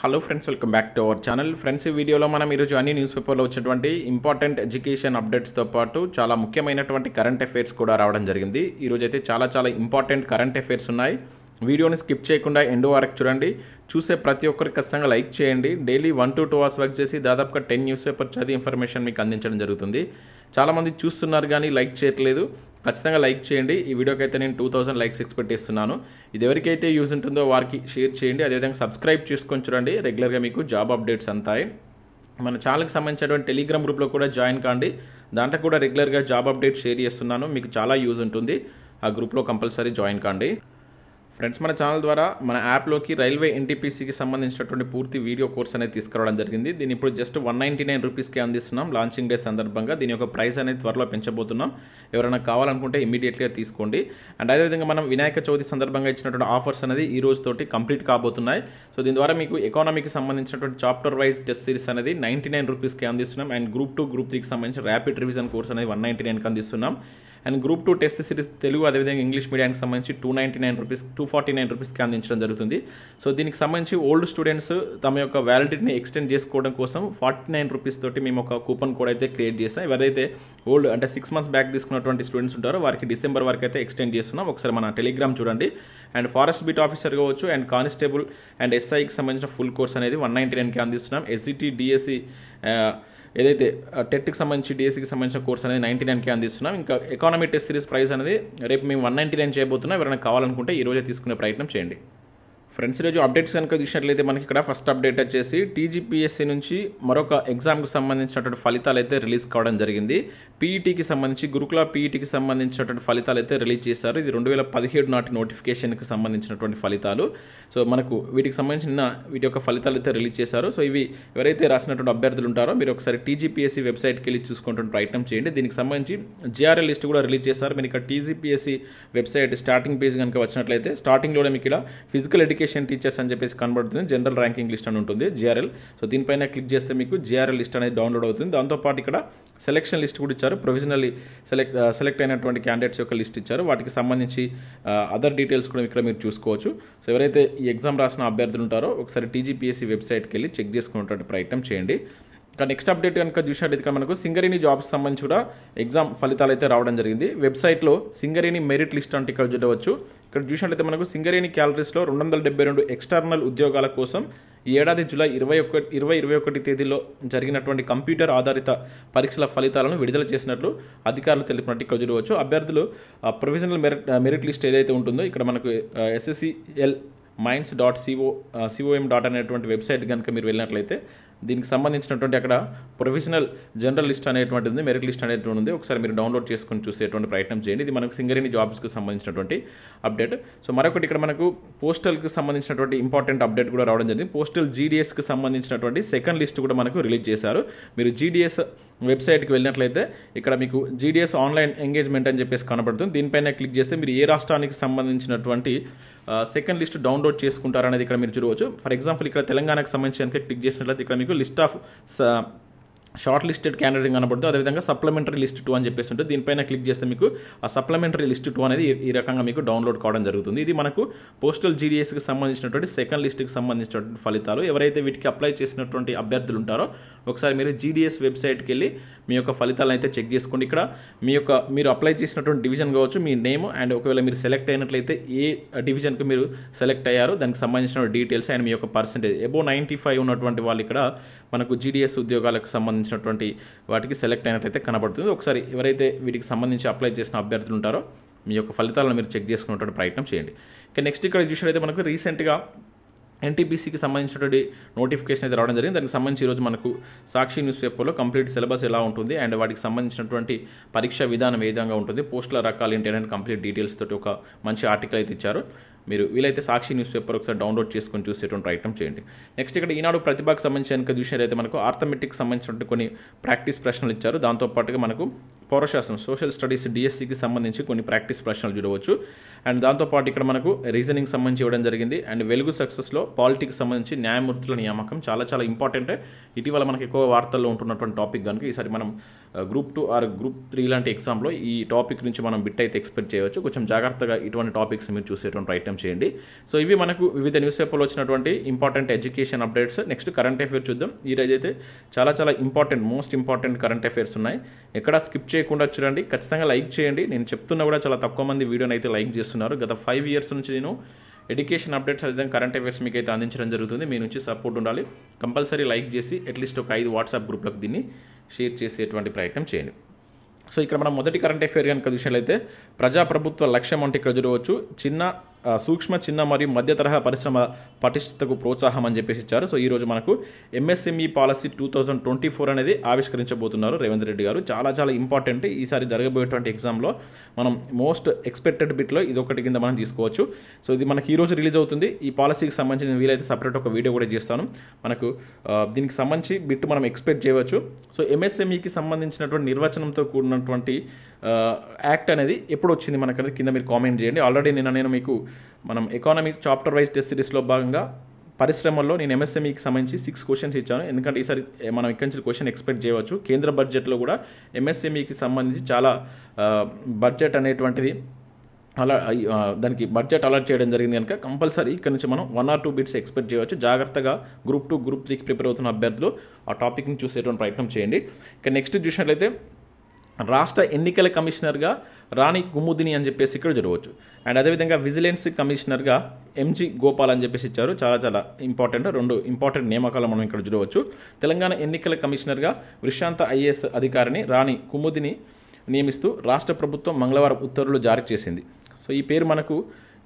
hello friends welcome back to our channel friends ఈ వీడియోలో మనం ఈరోజు అన్ని న్యూస్ పేపర్లో వచ్చేటువంటి ఇంపార్టెంట్ ఎడ్యుకేషన్ అప్డేట్స్తో పాటు చాలా ముఖ్యమైనటువంటి కరెంట్ అఫైర్స్ కూడా రావడం జరిగింది ఈరోజు అయితే చాలా చాలా ఇంపార్టెంట్ కరెంట్ అఫైర్స్ ఉన్నాయి వీడియోని స్కిప్ చేయకుండా ఎండో వరకు చూడండి చూసే ప్రతి ఒక్కరికి ఖచ్చితంగా లైక్ చేయండి daily one to two hours work చేసి దాదాపుగా టెన్ న్యూస్ పేపర్ చదివి ఇన్ఫర్మేషన్ మీకు అందించడం జరుగుతుంది చాలామంది చూస్తున్నారు కానీ లైక్ చేయట్లేదు ఖచ్చితంగా లైక్ చేయండి ఈ వీడియోకి అయితే నేను టూ థౌసండ్ లైక్స్ ఎక్స్పెక్ట్ చేస్తున్నాను ఇది ఎవరికైతే యూజ్ ఉంటుందో వారికి షేర్ చేయండి అదేవిధంగా సబ్స్క్రైబ్ చేసుకొని చూడండి రెగ్యులర్గా మీకు జాబ్ అప్డేట్స్ అంతాయి మన ఛానల్కి సంబంధించినటువంటి టెలిగ్రామ్ గ్రూప్లో కూడా జాయిన్ కాండి దాంట్లో కూడా రెగ్యులర్గా జాబ్ అప్డేట్ షేర్ చేస్తున్నాను మీకు చాలా యూజ్ ఉంటుంది ఆ గ్రూప్లో కంపల్సరీ జాయిన్ కాండి ఫ్రెండ్స్ మన ఛానల్ ద్వారా మన యాప్లోకి రైల్వే ఎన్టీపీసీకి సంబంధించినటువంటి పూర్తి వీడియో కోర్స్ అనేది తీసుకురావడం జరిగింది దీని ఇప్పుడు జస్ట్ వన్ నైంటీ నైన్ రూపీస్కి అందిస్తున్నాం లాంచింగ్ డే సందర్భంగా దీని యొక్క ప్రైస్ అనేది త్వరలో పెంచబోతున్నాం ఎవరైనా కావాలనుకుంటే ఇమీడియట్గా తీసుకోండి అండ్ అదేవిధంగా మనం వినాయక చవితి సందర్భంగా ఇచ్చినటువంటి ఆఫర్స్ అనేది ఈ రోజుతోటి కంప్లీట్ కాబోతున్నాయి సో దీని ద్వారా మీకు ఎకానమీకి సంబంధించినటువంటి చాప్టర్ వైజ్ టెస్ట్ సిరీస్ అనేది నైంటీ నైన్ రూపీస్కి అందిస్తున్నాం అండ్ గ్రూప్ టూ గ్రూప్ త్రీకి సంబంధించిన ర్యాపిడ్ రివిజన్ కోర్స్ అనేది వన్ నైంటీ నైన్కి అందిస్తున్నాం and group two test series Telugu అదేవిధంగా ఇంగ్లీష్ మీడియానికి సంబంధించి two ninety nine rupees two forty nine రూపీస్కి అందించడం జరుగుతుంది సో దీనికి సంబంధించి ఓల్డ్ స్టూడెంట్స్ తమ యొక్క వ్యాలిడిటీని ఎక్స్టెండ్ చేసుకోవడం కోసం ఫార్టీ నైన్ రూపీస్ తోటి మేము ఒక కూపన్ కోడ్ అయితే క్రియేట్ చేస్తాం ఎవరైతే ఓల్డ్ అంటే సిక్స్ మంత్స్ బ్యాక్ తీసుకున్నటువంటి స్టూడెంట్స్ ఉంటారో వారికి డిసెంబర్ వరకు అయితే ఎక్స్టెండ్ చేస్తున్నాం ఒకసారి మన టెలిగ్రామ్ చూడండి అండ్ ఫారెస్ట్ బీట్ ఆఫీసర్ కావచ్చు అండ్ కానిస్టేబుల్ అండ్ ఎస్ఐకి సంబంధించిన ఫుల్ కోర్స్ అనేది వన్ నైంటీ నైన్కి అందిస్తున్నాం ఎస్జిటి డిఎస్సి e ఏదైతే టెట్కి సంబంధించి డిఎస్సికి సంబంధించిన కోర్స్ అనేది నైంటీ నైన్కే అందిస్తున్నాం ఇంకా ఎకానమీ టెస్ట్ సిరీస్ ప్రైస్ అనేది రేపు మేము వన్ నైంటీ నైన్ చేయబోతున్నాం ఎవరైనా కావాలనుకుంటే ఈరోజే తీసుకునే ప్రయత్నం చేయండి ఫ్రెండ్స్ ఈరోజు అప్డేట్స్ కనుక చూసినట్లయితే మనకి ఇక్కడ ఫస్ట్ అప్డేట్ వచ్చేసి టీజీపీఎస్సీ నుంచి మరొక ఎగ్జామ్కి సంబంధించినటువంటి ఫలితాలు అయితే రిలీజ్ కావడం జరిగింది పీఈటీకి సంబంధించి గురుకుల పీఈటీకి సంబంధించినటువంటి ఫలితాలు అయితే రిలీజ్ చేశారు ఇది రెండు వేల పదిహేడు నాటి నోటిఫికేషన్కి సంబంధించినటువంటి ఫలితాలు సో మనకు వీటికి సంబంధించిన వీటి యొక్క ఫలితాలు అయితే రిలీజ్ చేశారు సో ఇవి ఎవరైతే రాసినటువంటి అభ్యర్థులు ఉంటారో మీరు ఒకసారి టీజీపీఎస్సీ వెబ్సైట్కి వెళ్ళి చూసుకుంటున్న ప్రయత్నం చేయండి దీనికి సంబంధించి జిఆర్ఎల్ లిస్ట్ కూడా రిలీజ్ చేశారు మీరు ఇక్కడ టీజీపీఎస్సీ వెబ్సైట్ స్టార్టింగ్ పేజ్ కనుక వచ్చినట్లయితే స్టార్టింగ్లోనే మీకు ఇలా ఫిజికల్ ఎడ్యుకేషన్ ఎడ్యుకేషన్ టీచర్స్ అని చెప్పేసి కనబడుతుంది జనరల్ ర్యాంకింగ్ లిస్ట్ అని ఉంటుంది జిఆర్ఎల్ సో దీనిపైన క్లిక్ చేస్తే మీకు జిఆర్ఎల్ లిస్ట్ అనేది డౌన్లోడ్ అవుతుంది దాంతోపాటు ఇక్కడ సెలెక్షన్ లిస్ట్ కూడా ఇచ్చారు ప్రొవిజనల్లీ సెలెక్ట్ సెలెక్ట్ అయినటువంటి క్యాండిడేట్స్ యొక్క లిస్ట్ ఇచ్చారు వాటికి సంబంధించి అదర్ డీటెయిల్స్ కూడా ఇక్కడ మీరు చూసుకోవచ్చు సో ఎవరైతే ఈ ఎగ్జామ్ రాసిన అభ్యర్థులు ఉంటారో ఒకసారి టీజీపీఎస్సీ వెబ్సైట్కి వెళ్ళి చెక్ చేసుకునేటువంటి ప్రయత్నం చేయండి ఇంకా నెక్స్ట్ అప్డేట్ కనుక చూసినట్టయితే మనకు సింగరేణి జాబ్స్ సంబంధించి కూడా ఎగ్జామ్ ఫలితాలు అయితే రావడం జరిగింది వెబ్సైట్లో సింగరేణి మెరిట్ లిస్ట్ అంటే ఇక్కడ చూడవచ్చు ఇక్కడ చూసినట్లయితే మనకు సింగరేణి క్యాలరీస్లో రెండు వందల డెబ్బై రెండు ఎక్స్టర్నల్ ఉద్యోగాల కోసం ఈ ఏడాది జూలై ఇరవై ఒకటి ఇరవై ఇరవై ఒకటి తేదీలో జరిగినటువంటి కంప్యూటర్ ఆధారిత పరీక్షల ఫలితాలను విడుదల చేసినట్లు అధికారులు తెలిపినట్టు ఇక్కడ చూడవచ్చు అభ్యర్థులు ప్రొవిజనల్ మెరిట్ మెరిట్ లిస్ట్ ఏదైతే ఉంటుందో ఇక్కడ మనకు SSCL mines dot co com dot అనేటువంటి వెబ్సైట్ కనుక మీరు వెళ్ళినట్లయితే దీనికి సంబంధించినటువంటి అక్కడ ప్రొఫెషనల్ జనరల్ లిస్ట్ అనేటువంటి ఉంది మెరిట్ లిస్ట్ అనేటువంటి ఉంది ఒకసారి మీరు డౌన్లోడ్ చేసుకొని చూసేటువంటి ప్రయత్నం చేయండి ఇది మనకు సింగరేణి జాబ్స్కి సంబంధించినటువంటి అప్డేట్ సో మరొకటి ఇక్కడ మనకు పోస్టల్కి సంబంధించినటువంటి ఇంపార్టెంట్ అప్డేట్ కూడా రావడం జరిగింది పోస్టల్ జీడిఎస్కి సంబంధించినటువంటి సెకండ్ లిస్ట్ కూడా మనకు రిలీజ్ చేశారు మీరు జీడీఎస్ వెబ్సైట్కి వెళ్ళినట్లయితే ఇక్కడ మీకు జీడిఎస్ ఆన్లైన్ ఎంగేజ్మెంట్ అని చెప్పేసి కనబడుతుంది దీనిపైన క్లిక్ చేస్తే మీరు ఏ రాష్ట్రానికి సంబంధించినటువంటి సెకండ్ లిస్ట్ డౌన్లోడ్ చేసుకుంటారనేది ఇక్కడ మీరు చూడవచ్చు ఫర్ ఎగ్జాంపుల్ ఇక్కడ తెలంగాణకు సంబంధించి కనుక క్లిక్ చేసినట్లయితే ఇక్కడ మీకు list of short listed candidate కనబడుతుంది అదేవిధంగా సప్లిమెంటరీ లిస్ట్ టూ అని చెప్పేసి ఉంటుంది దీనిపైన క్లిక్ చేస్తే మీకు ఆ సప్లిమెంటరీ లిస్ట్ టూ అనేది ఈ రకంగా మీకు డౌన్లోడ్ కావడం జరుగుతుంది ఇది మనకు పోస్టల్ జీడిఎస్కి సంబంధించినటువంటి సెకండ్ లిస్ట్కి సంబంధించినటువంటి ఫలితాలు ఎవరైతే వీటికి అప్లై చేసినటువంటి అభ్యర్థులు ఉంటారో ఒకసారి మీరు జీడిఎస్ వెబ్సైట్కి వెళ్ళి మీ యొక్క ఫలితాలను అయితే చెక్ చేసుకోండి ఇక్కడ మీ యొక్క మీరు అప్లై చేసినటువంటి డివిజన్ కావచ్చు మీ నేమ్ అండ్ ఒకవేళ మీరు సెలెక్ట్ అయినట్లయితే ఏ డివిజన్కి మీరు సెలెక్ట్ అయ్యారు దానికి సంబంధించిన డీటెయిల్స్ అండ్ మీ యొక్క పర్సంటేజ్ ఎబో నైంటీ ఫైవ్ ఉన్నటువంటి వాళ్ళు ఇక్కడ మనకు జీడిఎస్ ఉద్యోగాలకు సంబంధించినటువంటి వాటికి సెలెక్ట్ అయినట్లయితే కనబడుతుంది ఒకసారి ఎవరైతే వీటికి సంబంధించి అప్లై చేసిన అభ్యర్థులు ఉంటారో మీ యొక్క ఫలితాలను మీరు చెక్ చేసుకునేటువంటి ప్రయత్నం చేయండి ఇక నెక్స్ట్ ఇక్కడ అయితే మనకు రీసెంట్గా ఎన్టీపీసీకి సంబంధించినటువంటి నోటిఫికేషన్ అయితే రావడం జరిగింది దానికి సంబంధించి ఈరోజు మనకు సాక్షి న్యూస్ పేపర్లో కంప్లీట్ సిలబస్ ఎలా ఉంటుంది అండ్ వాటికి సంబంధించినటువంటి పరీక్ష విధానం ఏ విధంగా ఉంటుంది పోస్టుల రకాలు ఏంటి అనేది కంప్లీట్ డీటెయిల్స్ తోటి ఒక మంచి ఆర్టికల్ అయితే ఇచ్చారు మీరు వీలైతే సాక్షి న్యూస్ పేపర్ ఒకసారి డౌన్లోడ్ చేసుకొని చూసేటువంటి ఐటమ్ చేయండి నెక్స్ట్ ఇక్కడ ఈనాడు ప్రతిభకు సంబంధించిన చూసినట్లయితే మనకు ఆర్థమెటిక్ సంబంధించినటువంటి కొన్ని ప్రాక్టీస్ ప్రశ్నలు ఇచ్చారు దాంతోపాటుగా మనకు పౌరశాస్త్రం సోషల్ స్టడీస్ డిఎస్సికి సంబంధించి కొన్ని ప్రాక్టీస్ ప్రశ్నలు చూడవచ్చు అండ్ దాంతోపాటు ఇక్కడ మనకు రీజనింగ్ సంబంధించి ఇవ్వడం జరిగింది అండ్ వెలుగు సక్సెస్లో పాలిటిక్స్ సంబంధించి న్యాయమూర్తుల నియామకం చాలా చాలా ఇంపార్టెంట్ ఇటీవల మనకి ఎక్కువ వార్తల్లో ఉంటున్నటువంటి టాపిక్ కనుక ఈసారి మనం group two or group three లాంటి ఎగ్జామ్లో ఈ టాపిక్ నుంచి మనం బిట్ అయితే ఎక్స్పెక్ట్ చేయవచ్చు కొంచెం జాగ్రత్తగా ఇటువంటి టాపిక్స్ మీరు చూసేటువంటి ప్రయత్నం చేయండి సో ఇవి మనకు వివిధ న్యూస్ పేపర్లో వచ్చినటువంటి important education updates next current affair చూద్దాం ఈరోజు అయితే చాలా చాలా important most important current affairs ఉన్నాయి ఎక్కడ స్కిప్ చేయకుండా చూడండి ఖచ్చితంగా లైక్ చేయండి నేను చెప్తున్నా కూడా చాలా తక్కువ మంది వీడియోని అయితే లైక్ చేస్తున్నారు గత ఫైవ్ ఇయర్స్ నుంచి నేను ఎడ్యుకేషన్ అప్డేట్స్ అదేవిధంగా కరెంట్ అఫైర్స్ మీకు అయితే అందించడం జరుగుతుంది మీ నుంచి సపోర్ట్ ఉండాలి కంపల్సరీ లైక్ చేసి అట్లీస్ట్ ఒక ఐదు వాట్సాప్ గ్రూప్లకు దీన్ని షేర్ చేసేటువంటి ప్రయత్నం చేయండి సో ఇక్కడ మనం మొదటి కరెంట్ అఫేర్ కనుక విషయంలో అయితే ప్రజాప్రభుత్వ లక్ష్యం అంటే ఇక్కడ చూడవచ్చు చిన్న సూక్ష్మ చిన్న మరియు మధ్య తరహా పరిశ్రమ పటిష్టతకు ప్రోత్సాహం అని చెప్పేసి ఇచ్చారు సో ఈరోజు మనకు MSME e policy two thousand twenty four అనేది ఆవిష్కరించబోతున్నారు రేవంత్ రెడ్డి గారు చాలా చాలా ఇంపార్టెంట్ ఈసారి జరగబోయేటువంటి ఎగ్జామ్లో మనం మోస్ట్ ఎక్స్పెక్టెడ్ బిట్లో ఇది ఒకటి కింద మనం తీసుకోవచ్చు సో ఇది మనకి ఈరోజు రిలీజ్ అవుతుంది ఈ పాలసీకి సంబంధించిన వీలైతే సపరేట్ ఒక వీడియో కూడా చేస్తాను మనకు దీనికి సంబంధించి బిట్ మనం ఎక్స్పెక్ట్ చేయవచ్చు సో ఎంఎస్ఎంఈకి e సంబంధించినటువంటి నిర్వచనంతో కూడినటువంటి యాక్ట్ అనేది ఎప్పుడు వచ్చింది మనకనేది కింద మీరు కామెంట్ చేయండి ఆల్రెడీ నేను నేను మీకు మనం ఎకానమీ చాప్టర్ వైజ్ టెస్ట్ సిరీస్లో భాగంగా పరిశ్రమల్లో నేను ఎంఎస్ఎంఈకి e సంబంధించి సిక్స్ క్వశ్చన్స్ ఇచ్చాను ఎందుకంటే ఈసారి మనం ఇక్కడి నుంచి క్వశ్చన్ ఎక్స్పెక్ట్ చేయవచ్చు కేంద్ర బడ్జెట్లో కూడా ఎంఎస్ఎంఈకి e సంబంధించి చాలా బడ్జెట్ అనేటువంటిది అలా దానికి బడ్జెట్ అలర్ట్ చేయడం జరిగింది కనుక కంపల్సరీ ఇక్కడ నుంచి మనం one or two bits expect చేయవచ్చు జాగ్రత్తగా గ్రూప్ టూ గ్రూప్ త్రీకి ప్రిపేర్ అవుతున్న అభ్యర్థులు ఆ టాపిక్ని చూసేటువంటి ప్రయత్నం చేయండి ఇక నెక్స్ట్ చూసినట్లయితే రాష్ట్ర ఎన్నికల కమిషనర్గా రాణి కుముదిని అని చెప్పేసి ఇక్కడ జరగవచ్చు అండ్ అదేవిధంగా విజిలెన్స్ కమిషనర్గా ఎంజి గోపాల్ అని చెప్పేసి ఇచ్చారు చాలా చాలా ఇంపార్టెంట్ రెండు ఇంపార్టెంట్ నియామకాలు మనం ఇక్కడ చూడవచ్చు తెలంగాణ ఎన్నికల కమిషనర్గా విశ్రాంత ఐఏఎస్ అధికారిని రాణి కుముదిని నియమిస్తూ రాష్ట్ర ప్రభుత్వం మంగళవారం ఉత్తర్వులు జారీ చేసింది సో ఈ పేరు మనకు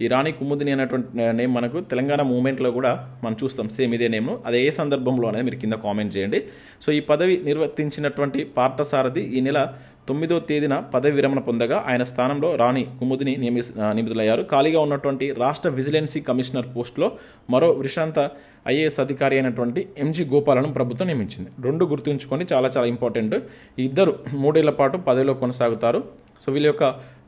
ఈ రాణి కుముదిని అనేటువంటి నేమ్ మనకు తెలంగాణ మూమెంట్లో కూడా మనం చూస్తాం సేమ్ ఇదే నేమ్ అది ఏ సందర్భంలో అనేది మీరు కింద కామెంట్ చేయండి సో ఈ పదవి నిర్వర్తించినటువంటి పార్థసారథి ఈ నెల తొమ్మిదో తేదీన పదవి విరమణ పొందగా ఆయన స్థానంలో రాణి కుముదిని నియమి నియమితులయ్యారు ఖాళీగా ఉన్నటువంటి రాష్ట్ర విజిలెన్సీ కమిషనర్ పోస్టులో మరో విశాంత ఐఏఎస్ అధికారి అయినటువంటి ఎంజీ గోపాలను ప్రభుత్వం నియమించింది రెండు గుర్తుంచుకొని చాలా చాలా ఇంపార్టెంట్ ఇద్దరు మూడేళ్ల పాటు పదవిలో కొనసాగుతారు సో వీళ్ళ యొక్క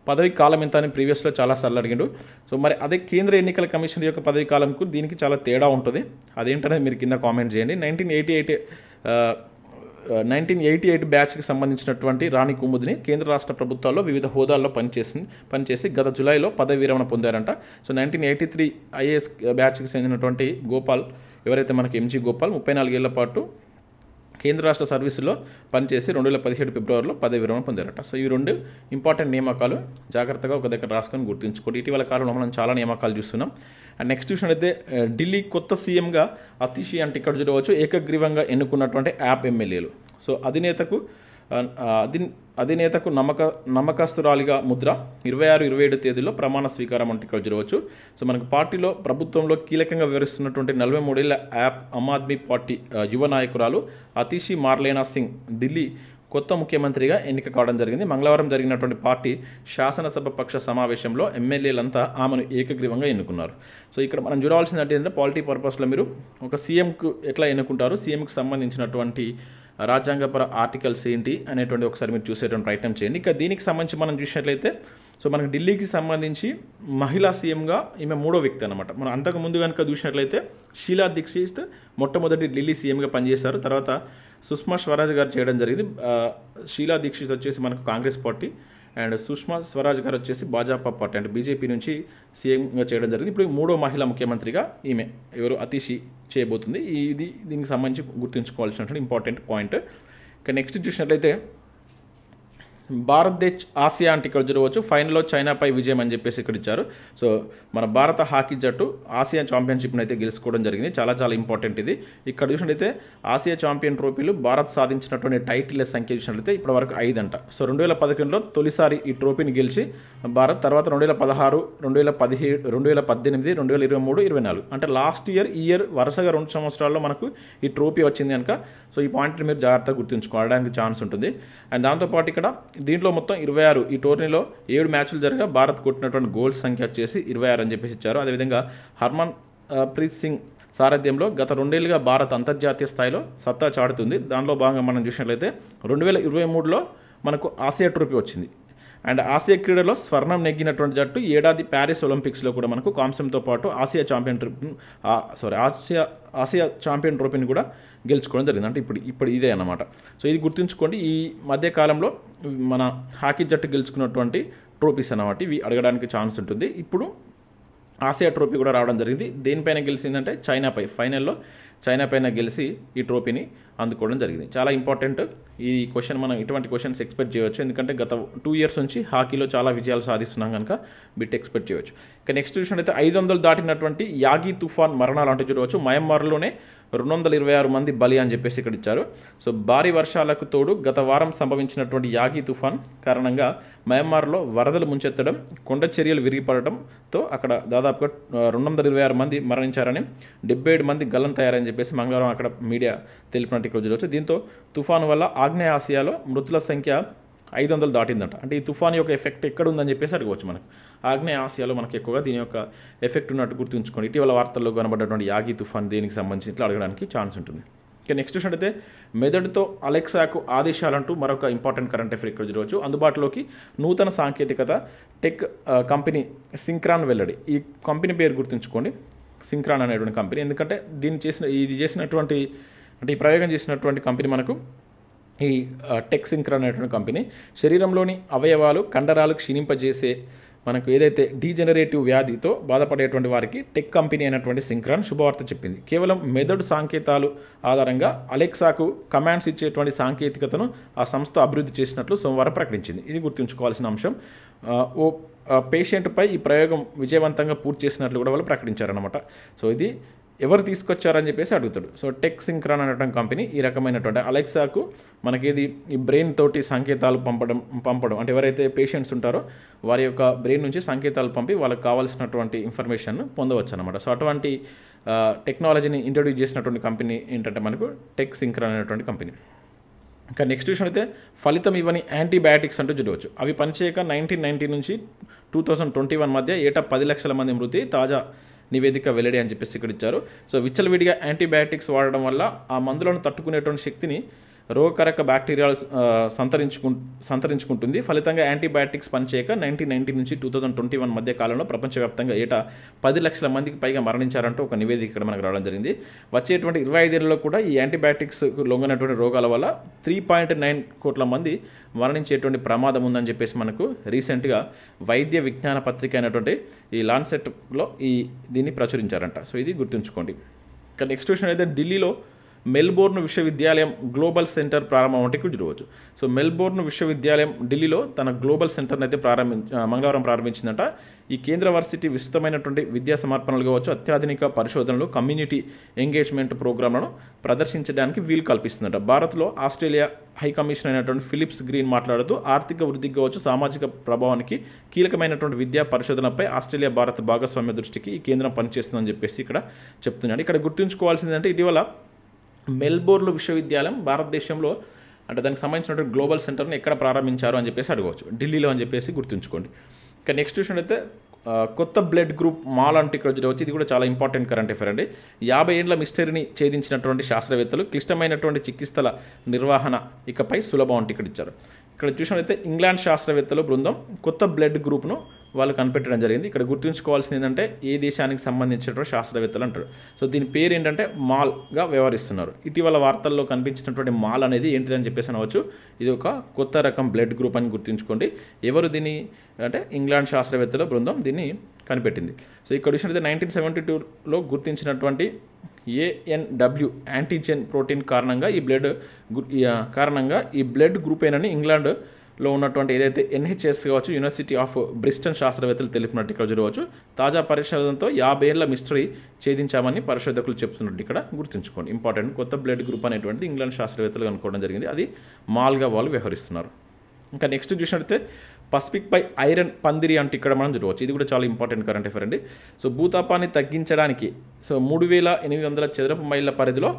పదవి కాలం ఎంత అని ప్రీవియస్లో చాలా సార్లు అడిగిండు సో మరి అదే కేంద్ర ఎన్నికల కమిషన్ యొక్క పదవి కాలంకు దీనికి చాలా తేడా ఉంటుంది అదేంటనేది మీరు కింద కామెంట్ చేయండి nineteen eighty eight nineteen eighty eight బ్యాచ్కి సంబంధించినటువంటి రాణి కుముదిని కేంద్ర రాష్ట్ర ప్రభుత్వాల్లో వివిధ హోదాల్లో పనిచేసింది పనిచేసి గత జులైలో పదవి విరమణ పొందారంట so nineteen eighty three IAS బ్యాచ్కి చెందినటువంటి గోపాల్ ఎవరైతే మనకి ఎంజీ గోపాల్ ముప్పై నాలుగేళ్ల పాటు కేంద్ర రాష్ట్ర సర్వీసులో పనిచేసి రెండు వేల పదిహేడు ఫిబ్రవరిలో పదవి విరమణ పొందారట సో ఈ రెండు ఇంపార్టెంట్ నియామకాలు జాగ్రత్తగా ఒక దగ్గర రాసుకొని గుర్తుంచుకోండి ఇటీవల కాలంలో మనం చాలా నియామకాలు చూస్తున్నాం అండ్ నెక్స్ట్ అయితే ఢిల్లీ కొత్త సీఎంగా అతిషి అంటే ఇక్కడ చూడవచ్చు ఏకగ్రీవంగా ఎన్నుకున్నటువంటి యాప్ ఎమ్మెల్యేలు సో అధినేతకు అధి అధినేతకు నమ్మక నమ్మకస్తురాలిగా ముద్ర ఇరవై ఆరు ఇరవై ఏడు తేదీలో ప్రమాణ స్వీకారం అంటే ఇక్కడ జరగవచ్చు సో మనకు పార్టీలో ప్రభుత్వంలో కీలకంగా వివరిస్తున్నటువంటి నలభై మూడేళ్ల యాప్ ఆమ్ ఆద్మీ పార్టీ యువ నాయకురాలు అతిషి మార్లేనా సింగ్ ఢిల్లీ కొత్త ముఖ్యమంత్రిగా ఎన్నిక కావడం జరిగింది మంగళవారం జరిగినటువంటి పార్టీ శాసనసభ పక్ష సమావేశంలో ఎమ్మెల్యేలంతా ఆమెను ఏకగ్రీవంగా ఎన్నుకున్నారు సో ఇక్కడ మనం చూడవలసింది ఏంటంటే పాలిటీ పర్పస్లో మీరు ఒక సీఎంకు ఎట్లా ఎన్నుకుంటారు సీఎంకు సంబంధించినటువంటి రాజ్యాంగపర ఆర్టికల్స్ ఏంటి అనేటువంటి ఒకసారి మీరు చూసేటువంటి ప్రయత్నం చేయండి ఇక దీనికి సంబంధించి మనం చూసినట్లయితే సో మనకు ఢిల్లీకి సంబంధించి మహిళా సీఎంగా ఈమె మూడో వ్యక్తి అనమాట మనం అంతకు ముందు కనుక చూసినట్లయితే షీలా దీక్షిత్ మొట్టమొదటి ఢిల్లీ సీఎంగా పనిచేశారు తర్వాత సుష్మా స్వరాజ్ గారు చేయడం జరిగింది షీలా దీక్షిత్ వచ్చేసి మనకు కాంగ్రెస్ పార్టీ అండ్ సుష్మా స్వరాజ్ గారు వచ్చేసి భాజపా పార్టీ అండ్ బీజేపీ నుంచి సీఎంగా చేయడం జరిగింది ఇప్పుడు మూడో మహిళా ముఖ్యమంత్రిగా ఈమె ఎవరు అతిషి చేయబోతుంది ఇది దీనికి సంబంధించి గుర్తుంచుకోవాల్సినటువంటి ఇంపార్టెంట్ పాయింట్ ఇక నెక్స్ట్ చూసినట్లయితే భారతదేశ్ ఆసియా అంటే ఇక్కడ చూడవచ్చు ఫైనల్లో చైనాపై విజయం అని చెప్పేసి ఇక్కడ ఇచ్చారు సో మన భారత హాకీ జట్టు ఆసియా ఛాంపియన్షిప్ని అయితే గెలుచుకోవడం జరిగింది చాలా చాలా ఇంపార్టెంట్ ఇది ఇక్కడ చూసినట్టయితే ఆసియా ఛాంపియన్ ట్రోఫీలు భారత్ సాధించినటువంటి టైటిల్ సంఖ్య చూసినట్లయితే ఇప్పటి వరకు ఐదంట సో రెండు వేల పదకొండులో తొలిసారి ఈ ట్రోఫీని గెలిచి భారత్ తర్వాత రెండు వేల పదహారు రెండు వేల పదిహేడు రెండు వేల పద్దెనిమిది రెండు వేల ఇరవై మూడు ఇరవై నాలుగు అంటే లాస్ట్ ఇయర్ ఈ ఇయర్ వరుసగా రెండు సంవత్సరాల్లో మనకు ఈ ట్రోఫీ వచ్చింది కనుక సో ఈ పాయింట్ని మీరు జాగ్రత్తగా గుర్తుంచుకోవడానికి ఛాన్స్ ఉంటుంది అండ్ దాంతోపాటు ఇక్కడ దీంట్లో మొత్తం ఇరవై ఆరు ఈ టోర్నీలో ఏడు మ్యాచ్లు జరగా భారత్ కొట్టినటువంటి గోల్స్ సంఖ్య వచ్చేసి ఇరవై ఆరు అని చెప్పేసి ఇచ్చారు అదేవిధంగా హర్మన్ ప్రీత్ సింగ్ సారథ్యంలో గత రెండేళ్లుగా భారత్ అంతర్జాతీయ స్థాయిలో సత్తా చాడుతుంది దానిలో భాగంగా మనం చూసినట్లయితే రెండు వేల ఇరవై మూడులో మనకు ఆసియా ట్రోఫీ వచ్చింది అండ్ ఆసియా క్రీడలో స్వర్ణం నెగ్గినటువంటి జట్టు ఏడాది ప్యారిస్ ఒలింపిక్స్లో కూడా మనకు కాంస్యంతో పాటు Asia champion sorry Asia Asia champion ట్రోఫీని కూడా గెలుచుకోవడం జరిగింది అంటే ఇప్పుడు ఇప్పుడు ఇదే అనమాట సో ఇది గుర్తుంచుకోండి ఈ మధ్య కాలంలో మన హాకీ జట్టు గెలుచుకున్నటువంటి ట్రోఫీస్ అనమాట ఇవి అడగడానికి ఛాన్స్ ఉంటుంది ఇప్పుడు ఆసియా ట్రోఫీ కూడా రావడం జరిగింది దేనిపైన గెలిచిందంటే చైనాపై ఫైనల్లో చైనా పైన గెలిచి ఈ ట్రోఫీని అందుకోవడం జరిగింది చాలా ఇంపార్టెంట్ ఈ క్వశ్చన్ మనం ఇటువంటి క్వశ్చన్స్ ఎక్స్పెక్ట్ చేయవచ్చు ఎందుకంటే గత టూ ఇయర్స్ నుంచి హాకీలో చాలా విజయాలు సాధిస్తున్నాం కనుక బిట్ ఎక్స్పెక్ట్ చేయవచ్చు ఇక నెక్స్ట్ చూసినట్టయితే ఐదు వందలు దాటినటువంటి యాగి తుఫాన్ మరణాలు అంటూ చూడవచ్చు మయమ్మార్లోనే రెండు వందల ఇరవై ఆరు మంది బలి అని చెప్పేసి ఇక్కడ ఇచ్చారు సో భారీ వర్షాలకు తోడు గత వారం సంభవించినటువంటి యాగి తుఫాన్ కారణంగా మయన్మార్లో వరదలు ముంచెత్తడం కొండ చర్యలు విరిగిపడటంతో అక్కడ దాదాపుగా రెండు వందల ఇరవై ఆరు మంది మరణించారని డెబ్బై ఏడు మంది గల్లం తయారని చెప్పేసి మంగళవారం అక్కడ మీడియా తెలిపినట్టు ఇక్కడ చూడవచ్చు దీంతో తుఫాను వల్ల ఆగ్నేయ ఆసియాలో మృతుల సంఖ్య ఐదు వందలు దాటిందంట అంటే ఈ తుఫాన్ యొక్క ఎఫెక్ట్ ఎక్కడ ఉందని చెప్పేసి అడగవచ్చు మనకు ఆగ్నేయ ఆసియాలో మనకి ఎక్కువగా దీని యొక్క ఎఫెక్ట్ ఉన్నట్టు గుర్తుంచుకోండి ఇటీవల వార్తల్లో కనబడ్డటువంటి యాగి తుఫాన్ దీనికి సంబంధించి ఇట్లా అడగడానికి ఛాన్స్ ఉంటుంది ఇక నెక్స్ట్ చూసినట్టయితే మెదడుతో అలెక్సాకు ఆదేశాలంటూ మరొక ఇంపార్టెంట్ కరెంట్ అఫేర్ ఇక్కడ ఈరోజు అందుబాటులోకి నూతన సాంకేతికత టెక్ కంపెనీ సింక్రాన్ వెల్లడి ఈ కంపెనీ పేరు గుర్తుంచుకోండి సింక్రాన్ అనేటువంటి కంపెనీ ఎందుకంటే దీన్ని చేసిన ఇది చేసినటువంటి అంటే ఈ ప్రయోగం చేసినటువంటి కంపెనీ మనకు ఈ టెక్ సింక్రాన్ అనేటువంటి కంపెనీ శరీరంలోని అవయవాలు కండరాలు క్షీణింపజేసే మనకు ఏదైతే డీజెనరేటివ్ వ్యాధితో బాధపడేటువంటి వారికి టెక్ కంపెనీ అయినటువంటి సింక్రాన్ శుభవార్త చెప్పింది కేవలం మెదడు సాంకేతాలు ఆధారంగా అలెక్సాకు కమాండ్స్ ఇచ్చేటువంటి సాంకేతికతను ఆ సంస్థ అభివృద్ధి చేసినట్లు సోమవారం ప్రకటించింది ఇది గుర్తుంచుకోవాల్సిన అంశం ఓ పేషెంట్పై ఈ ప్రయోగం విజయవంతంగా పూర్తి చేసినట్లు కూడా వాళ్ళు ప్రకటించారనమాట సో ఇది ఎవరు తీసుకొచ్చారని చెప్పేసి అడుగుతాడు సో టెక్ సింక్రాన్ అనేటువంటి కంపెనీ ఈ రకమైనటువంటి అలెక్సాకు మనకేది ఈ బ్రెయిన్ తోటి సంకేతాలు పంపడం పంపడం అంటే ఎవరైతే పేషెంట్స్ ఉంటారో వారి యొక్క బ్రెయిన్ నుంచి సంకేతాలు పంపి వాళ్ళకి కావాల్సినటువంటి ఇన్ఫర్మేషన్ పొందవచ్చు అనమాట సో అటువంటి టెక్నాలజీని ఇంట్రొడ్యూస్ చేసినటువంటి కంపెనీ ఏంటంటే మనకు టెక్ సింక్రాన్ అనేటువంటి కంపెనీ ఇంకా నెక్స్ట్ విషయం అయితే ఫలితం ఇవ్వని యాంటీబయాటిక్స్ అంటూ చూడవచ్చు అవి పనిచేయక నైన్టీన్ నైన్టీ నుంచి టూ థౌజండ్ ట్వంటీ వన్ మధ్య ఏటా పది లక్షల మంది మృతి తాజా నివేదిక వెల్లడి అని చెప్పేసి ఇక్కడ ఇచ్చారు సో విచ్చలవిడిగా యాంటీబయాటిక్స్ వాడడం వల్ల ఆ మందులను తట్టుకునేటువంటి శక్తిని రోగకారక బ్యాక్టీరియాలు సంతరించుకు సంతరించుకుంటుంది ఫలితంగా యాంటీబయాటిక్స్ పనిచేయక నైన్టీన్ నైన్టీ నుంచి టూ థౌజండ్ ట్వంటీ వన్ మధ్య కాలంలో ప్రపంచవ్యాప్తంగా ఏటా పది లక్షల మందికి పైగా మరణించారంటూ ఒక నివేదిక ఇక్కడ మనకు రావడం జరిగింది వచ్చేటువంటి ఇరవై ఐదేళ్లలో కూడా ఈ యాంటీబయాటిక్స్ లొంగినటువంటి రోగాల వల్ల త్రీ పాయింట్ నైన్ కోట్ల మంది మరణించేటువంటి ప్రమాదం ఉందని చెప్పేసి మనకు రీసెంట్గా వైద్య విజ్ఞాన పత్రిక అయినటువంటి ఈ లాన్సెట్లో ఈ దీన్ని ప్రచురించారంట సో ఇది గుర్తుంచుకోండి ఇంకా నెక్స్ట్ క్వశ్చన్ అయితే ఢిల్లీలో మెల్బోర్న్ విశ్వవిద్యాలయం గ్లోబల్ సెంటర్ ప్రారంభం అంటే చూడవచ్చు సో మెల్బోర్న్ విశ్వవిద్యాలయం ఢిల్లీలో తన గ్లోబల్ సెంటర్ని అయితే ప్రారంభించ మంగళవారం ప్రారంభించిందట ఈ కేంద్ర వర్సిటీ విస్తృతమైనటువంటి విద్యా సమర్పణలు కావచ్చు అత్యాధునిక పరిశోధనలు కమ్యూనిటీ ఎంగేజ్మెంట్ ప్రోగ్రాంలను ప్రదర్శించడానికి వీలు కల్పిస్తుందట భారత్లో ఆస్ట్రేలియా హై కమిషన్ అయినటువంటి ఫిలిప్స్ గ్రీన్ మాట్లాడుతూ ఆర్థిక వృద్ధికి కావచ్చు సామాజిక ప్రభావానికి కీలకమైనటువంటి విద్యా పరిశోధనపై ఆస్ట్రేలియా భారత్ భాగస్వామ్య దృష్టికి ఈ కేంద్రం పనిచేస్తుందని చెప్పేసి ఇక్కడ చెప్తున్నాడు ఇక్కడ గుర్తుంచుకోవాల్సిందంటే ఇటీవల మెల్బోర్న్ విశ్వవిద్యాలయం భారతదేశంలో అంటే దానికి సంబంధించినటువంటి గ్లోబల్ సెంటర్ని ఎక్కడ ప్రారంభించారు అని చెప్పేసి అడగవచ్చు ఢిల్లీలో అని చెప్పేసి గుర్తుంచుకోండి ఇక నెక్స్ట్ అయితే కొత్త బ్లడ్ గ్రూప్ మాల్ అంటే ఇక్కడ వచ్చి ఇది కూడా చాలా ఇంపార్టెంట్ కరెంట్ అఫేర్ అండి యాభై ఏండ్ల మిస్టరీని ఛేదించినటువంటి శాస్త్రవేత్తలు క్లిష్టమైనటువంటి చికిత్సల నిర్వహణ ఇకపై సులభం అంటే ఇక్కడ ఇచ్చారు ఇక్కడ చూసినట్లయితే ఇంగ్లాండ్ శాస్త్రవేత్తల బృందం కొత్త బ్లడ్ గ్రూప్ను వాళ్ళు కనిపెట్టడం జరిగింది ఇక్కడ గుర్తుంచుకోవాల్సింది ఏంటంటే ఏ దేశానికి సంబంధించినటువంటి శాస్త్రవేత్తలు అంటారు సో దీని పేరు ఏంటంటే మాల్గా వ్యవహరిస్తున్నారు ఇటీవల వార్తల్లో కనిపించినటువంటి మాల్ అనేది ఏంటిది అని చెప్పేసి అనవచ్చు ఇది ఒక కొత్త రకం బ్లడ్ గ్రూప్ అని గుర్తుంచుకోండి ఎవరు దీన్ని అంటే ఇంగ్లాండ్ శాస్త్రవేత్తల బృందం దీన్ని కనిపెట్టింది సో ఇక్కడ చూసినట్లయితే నైన్టీన్ సెవెంటీ టూలో గుర్తించినటువంటి ఏఎన్డబ్ల్యూ యాంటీజెన్ ప్రోటీన్ కారణంగా ఈ బ్లడ్ కారణంగా ఈ బ్లడ్ గ్రూప్ ఏనని ఇంగ్లాండ్ లో ఉన్నటువంటి ఏదైతే ఎన్హెచ్ఎస్ కావచ్చు యూనివర్సిటీ ఆఫ్ బ్రిస్టన్ శాస్త్రవేత్తలు తెలిపినట్టు ఇక్కడ చూడవచ్చు తాజా పరిశోధనతో యాభై ఏళ్ల మిస్టరీ ఛేదించామని పరిశోధకులు చెప్తున్నట్టు ఇక్కడ గుర్తుంచుకోండి ఇంపార్టెంట్ కొత్త బ్లడ్ గ్రూప్ అనేటువంటిది ఇంగ్లాండ్ శాస్త్రవేత్తలు కనుక్కోవడం జరిగింది అది మాల్గా వాళ్ళు వ్యవహరిస్తున్నారు ఇంకా నెక్స్ట్ చూసినట్లయితే పసిఫిక్ పై ఐరన్ పందిరి అంటే ఇక్కడ మనం చూడవచ్చు ఇది కూడా చాలా ఇంపార్టెంట్ కరెంట్ అఫేర్ అండి సో భూతాపాన్ని తగ్గించడానికి సో మూడు వేల ఎనిమిది వందల చదరపు మైళ్ళ పరిధిలో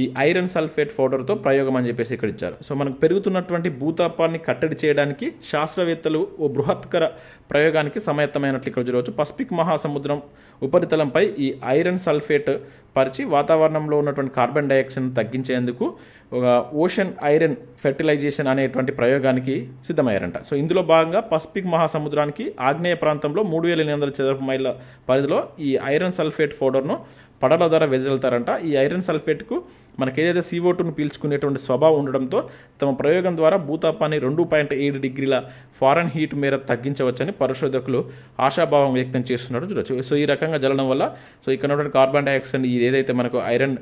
ఈ ఐరన్ సల్ఫేట్ పౌడర్తో ప్రయోగం అని చెప్పేసి ఇక్కడ ఇచ్చారు సో మనకు పెరుగుతున్నటువంటి భూతాపాన్ని కట్టడి చేయడానికి శాస్త్రవేత్తలు ఓ బృహత్కర ప్రయోగానికి సమయత్తమైనట్లు ఇక్కడ చూడవచ్చు పసిఫిక్ మహాసముద్రం ఉపరితలంపై ఈ ఐరన్ సల్ఫేట్ పరిచి వాతావరణంలో ఉన్నటువంటి కార్బన్ డైఆక్సైడ్ తగ్గించేందుకు ఒక ఓషన్ ఐరన్ ఫెర్టిలైజేషన్ అనేటువంటి ప్రయోగానికి సిద్ధమయ్యారంట సో ఇందులో భాగంగా పసిఫిక్ మహాసముద్రానికి ఆగ్నేయ ప్రాంతంలో మూడు వేల ఎనిమిది వందల చదరపు మైళ్ళ పరిధిలో ఈ ఐరన్ సల్ఫేట్ పౌడర్ను పడల ద్వారా వెదజల్తారంట ఈ ఐరన్ సల్ఫేట్కు మనకేదైతే సీఓ టూను పీల్చుకునేటువంటి స్వభావం ఉండడంతో తమ ప్రయోగం ద్వారా భూతాపాన్ని రెండు పాయింట్ ఏడు డిగ్రీల ఫారెన్ హీట్ మేర తగ్గించవచ్చని పరిశోధకులు ఆశాభావం వ్యక్తం చేస్తున్నారు చూడొచ్చు సో ఈ రకంగా జలడం వల్ల సో ఇక్కడ ఉన్నటువంటి కార్బన్ డైఆక్సైడ్ ఏదైతే మనకు ఐరన్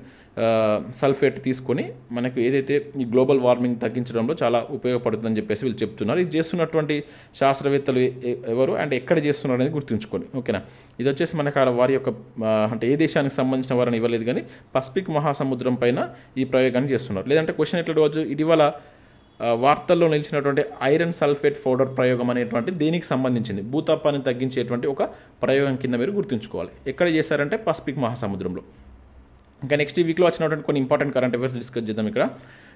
సల్ఫేట్ తీసుకొని మనకు ఏదైతే ఈ గ్లోబల్ వార్మింగ్ తగ్గించడంలో చాలా ఉపయోగపడుతుందని చెప్పేసి వీళ్ళు చెప్తున్నారు ఇది చేస్తున్నటువంటి శాస్త్రవేత్తలు ఎవరు అండ్ ఎక్కడ చేస్తున్నారు అనేది గుర్తుంచుకొని ఓకేనా ఇది వచ్చేసి మనకు వారి యొక్క అంటే ఏ దేశానికి సంబంధించిన వారిని ఇవ్వలేదు కానీ పసిఫిక్ మహాసముద్రం పైన ఈ ప్రయోగాన్ని చేస్తున్నారు లేదంటే క్వశ్చన్ ఎట్లా రోజు ఇటీవల వార్తల్లో నిలిచినటువంటి ఐరన్ సల్ఫేట్ పౌడర్ ప్రయోగం అనేటువంటి దేనికి సంబంధించింది భూతాపాన్ని తగ్గించేటువంటి ఒక ప్రయోగం కింద మీరు గుర్తుంచుకోవాలి ఎక్కడ చేశారంటే పసిఫిక్ మహాసముద్రంలో ఇంకా నెక్స్ట్ ఈ వీక్లో వచ్చినటువంటి కొన్ని ఇంపార్టెంట్ కరెంట్ అఫేర్స్ డిస్కస్ చేద్దాం ఇక్కడ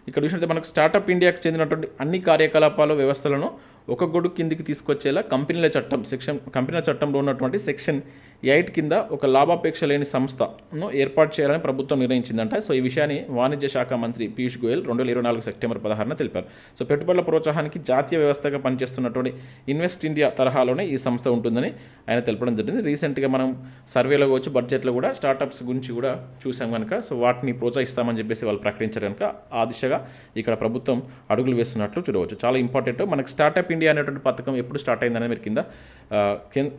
ఇక్కడ చూసినట్టు మనకు స్టార్టప్ ఇండియాకు చెందినటువంటి అన్ని కార్యకలాపాలు వ్యవస్థలను ఒక గొడుగు కిందికి తీసుకొచ్చేలా కంపెనీల చట్టం సెక్షన్ కంపెనీల చట్టంలో ఉన్నటువంటి సెక్షన్ ఎయిట్ కింద ఒక లాభాపేక్ష లేని సంస్థను ఏర్పాటు చేయాలని ప్రభుత్వం నిర్ణయించిందంట సో ఈ విషయాన్ని వాణిజ్య శాఖ మంత్రి పీయూష్ గోయల్ రెండు వేల ఇరవై నాలుగు సెప్టెంబర్ పదహారున తెలిపారు సో పెట్టుబడుల ప్రోత్సాహానికి జాతీయ వ్యవస్థగా పనిచేస్తున్నటువంటి ఇన్వెస్ట్ ఇండియా తరహాలోనే ఈ సంస్థ ఉంటుందని ఆయన తెలపడం జరిగింది రీసెంట్గా మనం సర్వేలో కావచ్చు బడ్జెట్లో కూడా స్టార్టప్స్ గురించి కూడా చూసాం కనుక సో వాటిని ప్రోత్సహిస్తామని చెప్పేసి వాళ్ళు ప్రకటించారు కనుక ఆ దిశగా ఇక్కడ ప్రభుత్వం అడుగులు వేస్తున్నట్లు చూడవచ్చు చాలా ఇంపార్టెంట్ మనకు స్టార్టప్ ఇండియా అనేటువంటి పథకం ఎప్పుడు స్టార్ట్ అయిందనేది మీరు కింద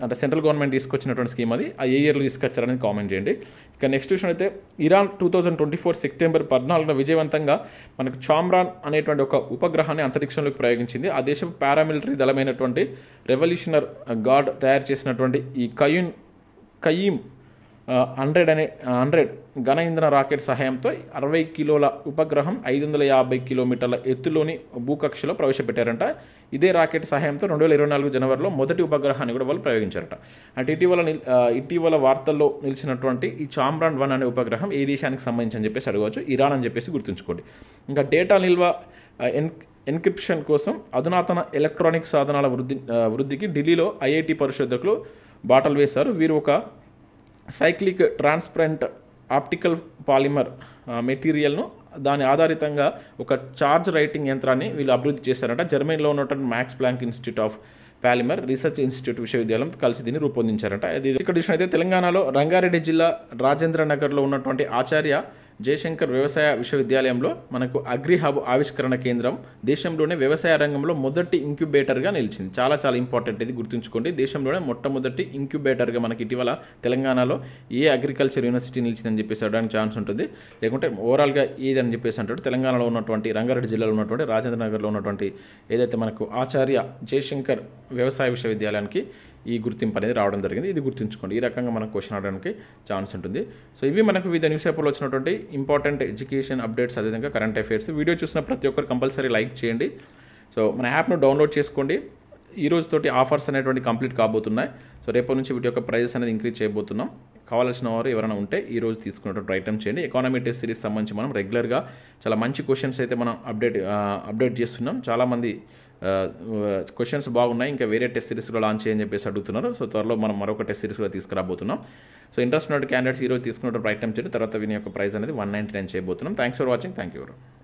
అంటే సెంట్రల్ గవర్నమెంట్ తీసుకొచ్చినటువంటి స్కీమ్ అది ఆ ఏ ఇయర్లో తీసుకొచ్చారని కామెంట్ చేయండి ఇక నెక్స్ట్ విషయం అయితే Iran two thousand twenty four September పద్నాలుగున విజయవంతంగా మనకు చామ్రాన్ అనేటువంటి ఒక ఉపగ్రహాన్ని అంతరిక్షంలోకి ప్రయోగించింది ఆ దేశం పారామిలిటరీ దళమైనటువంటి రెవల్యూషనర్ గార్డ్ తయారు చేసినటువంటి ఈ కయూన్ కయీమ్ హండ్రెడ్ అనే హండ్రెడ్ ఘన ఇంధన రాకెట్ సహాయంతో అరవై కిలోల ఉపగ్రహం ఐదు వందల యాభై కిలోమీటర్ల ఎత్తులోని భూకక్షలో ప్రవేశపెట్టారంట ఇదే రాకెట్ సహాయంతో రెండు వేల ఇరవై నాలుగు జనవరిలో మొదటి ఉపగ్రహాన్ని కూడా వాళ్ళు ప్రయోగించారట అంటే ఇటీవల ఇటీవల వార్తల్లో నిలిచినటువంటి ఈ చామ్రాన్ వన్ అనే ఉపగ్రహం ఏ దేశానికి సంబంధించి అని చెప్పేసి అడగవచ్చు ఇరాన్ అని చెప్పేసి గుర్తుంచుకోండి ఇంకా డేటా నిల్వ ఎన్ ఎన్క్రిప్షన్ కోసం అధునాతన ఎలక్ట్రానిక్ సాధనాల వృద్ధి వృద్ధికి ఢిల్లీలో ఐఐటి పరిశోధకులు బాటలు వేశారు వీరు ఒక సైక్లిక్ ట్రాన్స్పరెంట్ ఆప్టికల్ పాలిమర్ మెటీరియల్ను దాని ఆధారితంగా ఒక చార్జ్ రైటింగ్ యంత్రాన్ని వీళ్ళు అభివృద్ధి చేశారంట జర్మనీలో ఉన్నటువంటి Max Planck Institute of Polymer Research Institute విశ్వవిద్యాలయం కలిసి దీన్ని రూపొందించారంట ఇది ఇక్కడ విషయం అయితే తెలంగాణలో రంగారెడ్డి జిల్లా రాజేంద్ర నగర్లో ఉన్నటువంటి ఆచార్య జయశంకర్ వ్యవసాయ విశ్వవిద్యాలయంలో మనకు అగ్రి ఆవిష్కరణ కేంద్రం దేశంలోనే వ్యవసాయ రంగంలో మొదటి ఇంక్యుబేటర్గా నిలిచింది చాలా చాలా ఇంపార్టెంట్ ఇది గుర్తుంచుకోండి దేశంలోనే మొట్టమొదటి ఇంక్యుబేటర్గా మనకి ఇటీవల తెలంగాణలో ఏ అగ్రికల్చర్ యూనివర్సిటీ నిలిచిందని చెప్పేసి అడగడానికి ఛాన్స్ ఉంటుంది లేకుంటే ఓవరాల్గా ఏదని చెప్పేసి అంటాడు తెలంగాణలో ఉన్నటువంటి రంగారెడ్డి జిల్లాలో ఉన్నటువంటి రాజేంద్ర నగర్లో ఉన్నటువంటి ఏదైతే మనకు ఆచార్య జయశంకర్ వ్యవసాయ విశ్వవిద్యాలయానికి ఈ గుర్తింపు అనేది రావడం జరిగింది ఇది గుర్తుంచుకోండి ఈ రకంగా మనకు క్వశ్చన్ అవడానికి ఛాన్స్ ఉంటుంది సో ఇవి మనకు వివిధ న్యూస్ పేపర్లో వచ్చినటువంటి ఇంపార్టెంట్ ఎడ్యుకేషన్ అప్డేట్స్ అదేవిధంగా కరెంట్ అఫేర్స్ వీడియో చూసిన ప్రతి ఒక్కరు కంపల్సరీ లైక్ చేయండి సో మన యాప్ను డౌన్లోడ్ చేసుకోండి ఈ రోజుతోటి ఆఫర్స్ అనేటువంటి కంప్లీట్ కాబోతున్నాయి సో రేపటి నుంచి వీటి యొక్క ప్రైజెస్ అనేది ఇంక్రీజ్ చేయబోతున్నాం కావాల్సిన వారు ఎవరైనా ఉంటే ఈ రోజు తీసుకున్నటువంటి ఐటమ్ చేయండి ఎకానమీ టెస్ట్ సిరీస్ సంబంధించి మనం రెగ్యులర్గా చాలా మంచి క్వశ్చన్స్ అయితే మనం అప్డేట్ అప్డేట్ చేస్తున్నాం చాలామంది క్వశ్చన్స్ బాగున్నాయి ఇంకా వేరే టెస్ట్ సిరీస్లో లాంచ్ చేయని చెప్పేసి అడుగుతున్నారు సో త్వరలో మనం మరొక టెస్ట్ సిరీస్లో తీసుకురాబోతున్నాం సో ఇంట్రెస్ట్ ఉన్న క్యాండిడేట్స్ ఈరోజు తీసుకున్న ప్రయత్నం చేయండి తర్వాత వీని యొక్క ప్రైస్ అనేది వన్ నైంటీ నైన్ చేయబోతున్నాం thanks for watching thank you